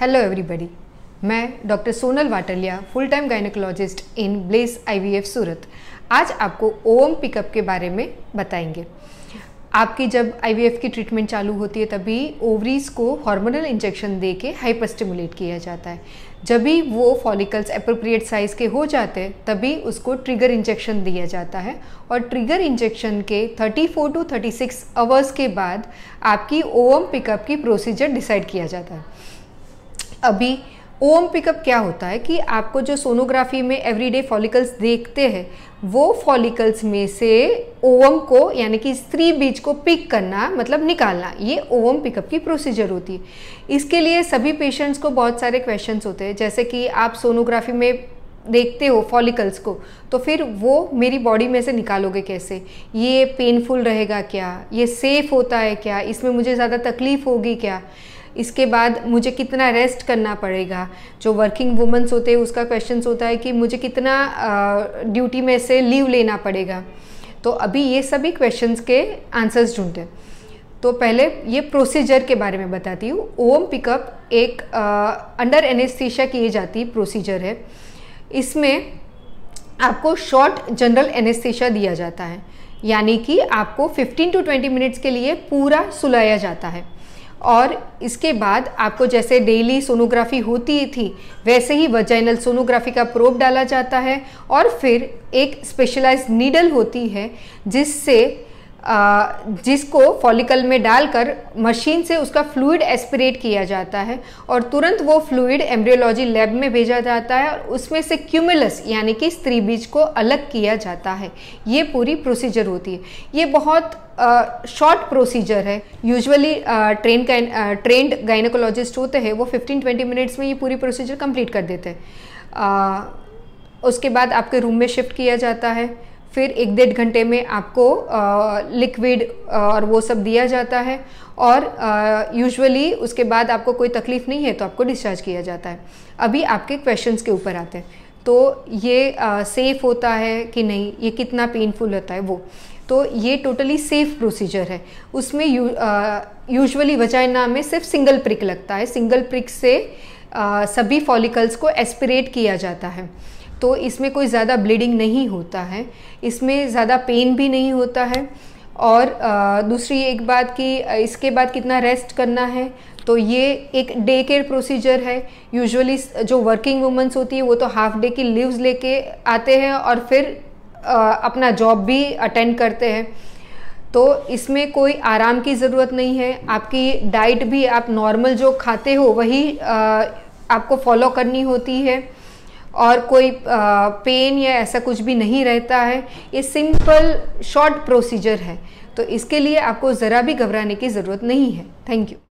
hello everybody मैं doctor Sonal Vataliya full time gynaecologist in Bless IVF Surat आज आपको ओम पिकअप के बारे में बताएंगे आपकी जब आईवीएफ की ट्रीटमेंट चालू होती है तभी ओवरीज को हार्मोनल इंजेक्शन दे के हाइपर स्टिमुलेट किया जाता है जब भी वो फॉलिकल्स अप्रोप्रिएट साइज़ के हो जाते हैं तभी उसको ट्रिगर इंजेक्शन दिया जाता है और ट्रिगर इंजेक्शन के 34 टू 36 आवर्स के बाद आपकी ओवम पिकअप की प्रोसीजर डिसाइड किया जाता है अभी ओम पिकअप क्या होता है कि आपको जो सोनोग्राफी में एवरीडे फॉलिकल्स देखते हैं वो फॉलिकल्स में से ओवम को यानी कि स्त्री बीज को पिक करना मतलब निकालना ये ओवम पिकअप की प्रोसीजर होती है इसके लिए सभी पेशेंट्स को बहुत सारे क्वेश्चंस होते हैं जैसे कि आप सोनोग्राफी में देखते हो फॉलिकल्स को तो फिर वो मेरी बॉडी में से निकालोगे कैसे ये पेनफुल रहेगा क्या ये सेफ़ होता है क्या इसमें मुझे ज़्यादा तकलीफ़ होगी क्या इसके बाद मुझे कितना रेस्ट करना पड़ेगा जो वर्किंग वुमेंस होते हैं उसका क्वेश्चन होता है कि मुझे कितना ड्यूटी में से लीव लेना पड़ेगा तो अभी ये सभी क्वेश्चंस के आंसर्स ढूंढते तो पहले ये प्रोसीजर के बारे में बताती हूँ ओम पिकअप एक अंडर एनेस्थीशिया किए जाती प्रोसीजर है इसमें आपको शॉर्ट जनरल एनेस्थीशिया दिया जाता है यानी कि आपको 15 टू 20 मिनट्स के लिए पूरा सुलाया जाता है और इसके बाद आपको जैसे डेली सोनोग्राफी होती थी वैसे ही वजाइनल सोनोग्राफी का प्रोब डाला जाता है और फिर एक स्पेशलाइज्ड नीडल होती है जिससे जिसको फॉलिकल में डालकर मशीन से उसका फ्लूइड एस्पिरेट किया जाता है और तुरंत वो फ्लूड एम्ब्रियोलॉजी लैब में भेजा जाता है और उसमें से क्यूमिलस यानी कि स्त्री बीज को अलग किया जाता है ये पूरी प्रोसीजर होती है ये बहुत शॉर्ट uh, प्रोसीजर है यूजुअली ट्रेन ट्रेंड गाइनोकोलॉजिस्ट होते हैं वो 15-20 मिनट्स में ये पूरी प्रोसीजर कंप्लीट कर देते हैं uh, उसके बाद आपके रूम में शिफ्ट किया जाता है फिर एक डेढ़ घंटे में आपको लिक्विड और वो सब दिया जाता है और यूजुअली उसके बाद आपको कोई तकलीफ़ नहीं है तो आपको डिस्चार्ज किया जाता है अभी आपके क्वेश्चंस के ऊपर आते हैं तो ये सेफ़ होता है कि नहीं ये कितना पेनफुल होता है वो तो ये टोटली सेफ़ प्रोसीजर है उसमें यू, यूजुअली वजाइना में सिर्फ सिंगल प्रिक लगता है सिंगल प्रिक से आ, सभी फॉलिकल्स को एस्पिरेट किया जाता है तो इसमें कोई ज़्यादा ब्लीडिंग नहीं होता है इसमें ज़्यादा पेन भी नहीं होता है और दूसरी एक बात कि इसके बाद कितना रेस्ट करना है तो ये एक डे केयर प्रोसीजर है यूजुअली जो वर्किंग वुमेंस होती है वो तो हाफ डे की लीव्स लेके आते हैं और फिर अपना जॉब भी अटेंड करते हैं तो इसमें कोई आराम की ज़रूरत नहीं है आपकी डाइट भी आप नॉर्मल जो खाते हो वही आपको फॉलो करनी होती है और कोई पेन या ऐसा कुछ भी नहीं रहता है ये सिंपल शॉर्ट प्रोसीजर है तो इसके लिए आपको ज़रा भी घबराने की ज़रूरत नहीं है थैंक यू